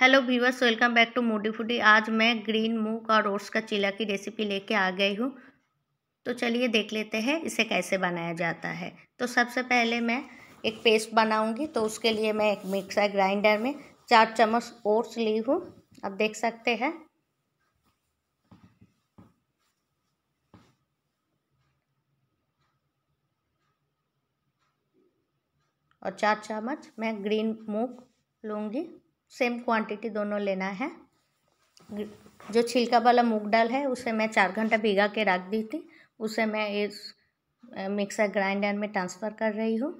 hello viewers welcome back to moody foodie आज मैं green मूंग और ओट्स का चिल्ला की रेसिपी लेके आ गई हूँ तो चलिए देख लेते हैं इसे कैसे बनाया जाता है तो सबसे पहले मैं एक पेस्ट बनाऊंगी तो उसके लिए मैं एक मिक्सर ग्राइंडर में चार चम्मच ओट्स ली हूँ आप देख सकते हैं और चार चम्मच मैं ग्रीन मूंग लूँगी सेम क्वांटिटी दोनों लेना है जो छिलका वाला मूंग डाल है उसे मैं चार घंटा भिगा के रख दी थी उसे मैं इस मिक्सर ग्राइंडर में ट्रांसफ़र कर रही हूँ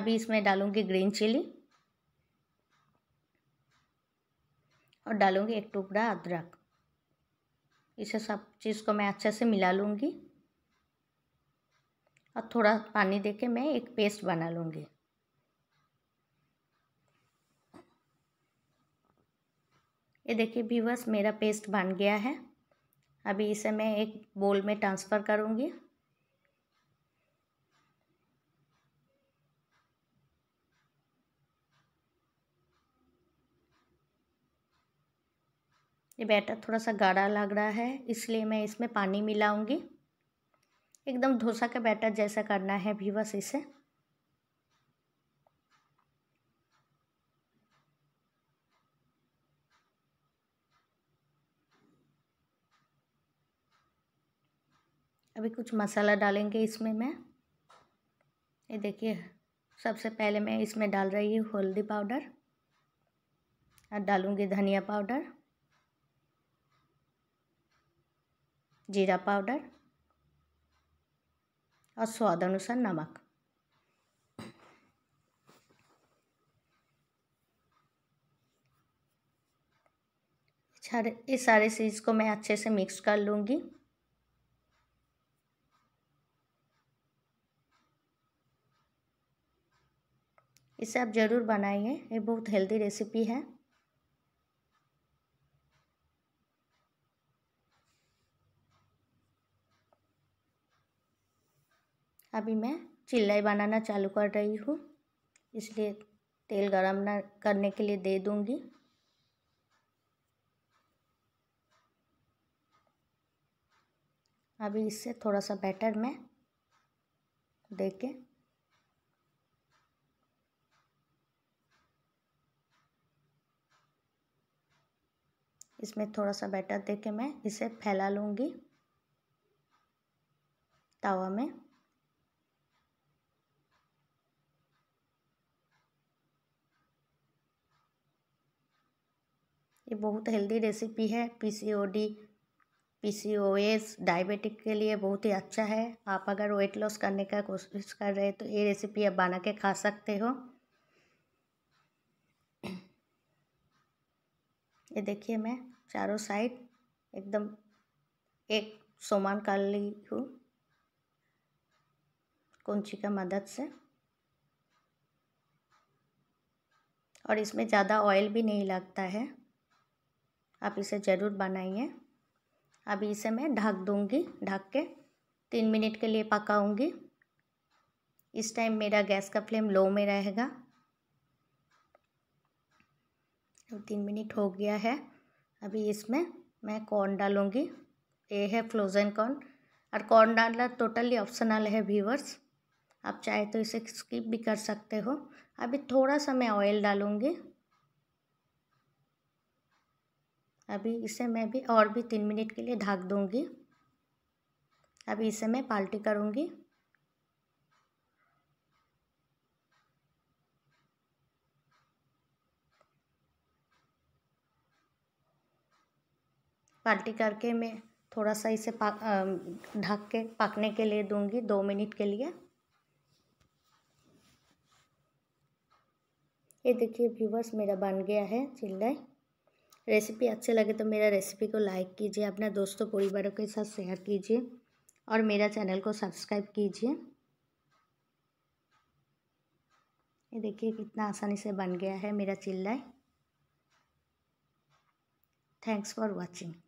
अभी इसमें डालूंगी ग्रीन चिली और डालूंगी एक टुकड़ा अदरक इसे सब चीज़ को मैं अच्छे से मिला लूँगी और थोड़ा पानी देके मैं एक पेस्ट बना लूँगी ये देखिए व्यूवर्स मेरा पेस्ट बन गया है अभी इसे मैं एक बोल में ट्रांसफ़र करूँगी ये बैटर थोड़ा सा गाढ़ा लग रहा है इसलिए मैं इसमें पानी मिलाऊंगी एकदम धोसा का बैटर जैसा करना है भी बस इसे अभी कुछ मसाला डालेंगे इसमें मैं ये देखिए सबसे पहले मैं इसमें डाल रही हूँ हल्दी पाउडर और डालूँगी धनिया पाउडर जीरा पाउडर और स्वाद अनुसार नमक सारे इस सारे चीज़ को मैं अच्छे से मिक्स कर लूँगी इसे आप ज़रूर बनाइए ये बहुत हेल्दी रेसिपी है अभी मैं चिल्लाई बनाना चालू कर रही हूँ इसलिए तेल गरम ना करने के लिए दे दूँगी अभी इससे थोड़ा सा बैटर मैं दे के इसमें थोड़ा सा बैटर दे के मैं इसे फैला लूँगी तवा में ये बहुत हेल्दी रेसिपी है पीसीओडी पीसीओएस डायबिटिक के लिए बहुत ही अच्छा है आप अगर वेट लॉस करने का कोशिश कर रहे हैं तो ये रेसिपी आप बना के खा सकते हो ये देखिए मैं चारों साइड एकदम एक समान कर ली हूँ कुंची का मदद से और इसमें ज़्यादा ऑयल भी नहीं लगता है आप इसे ज़रूर बनाइए अभी इसे मैं ढक दूँगी ढक के तीन मिनट के लिए पकाऊँगी इस टाइम मेरा गैस का फ्लेम लो में रहेगा तीन मिनट हो गया है अभी इसमें मैं कॉर्न डालूँगी ये है फ्रोज़न कॉर्न और कॉर्न डालना टोटली ऑप्शनल है व्यूवर्स आप चाहे तो इसे स्किप भी कर सकते हो अभी थोड़ा सा मैं ऑयल डालूँगी अभी इसे मैं भी और भी तीन मिनट के लिए ढाक दूँगी अभी इसे मैं पाल्टी करूँगी पाल्टी करके मैं थोड़ा सा इसे पाक ढक के पकने के लिए दूंगी दो मिनट के लिए ये देखिए व्यूवर्स मेरा बन गया है चिल्लाई रेसिपी अच्छे लगे तो मेरा रेसिपी को लाइक कीजिए अपने दोस्तों परिवारों के साथ शेयर कीजिए और मेरा चैनल को सब्सक्राइब कीजिए ये देखिए कितना आसानी से बन गया है मेरा चिल्लाई थैंक्स फॉर वॉचिंग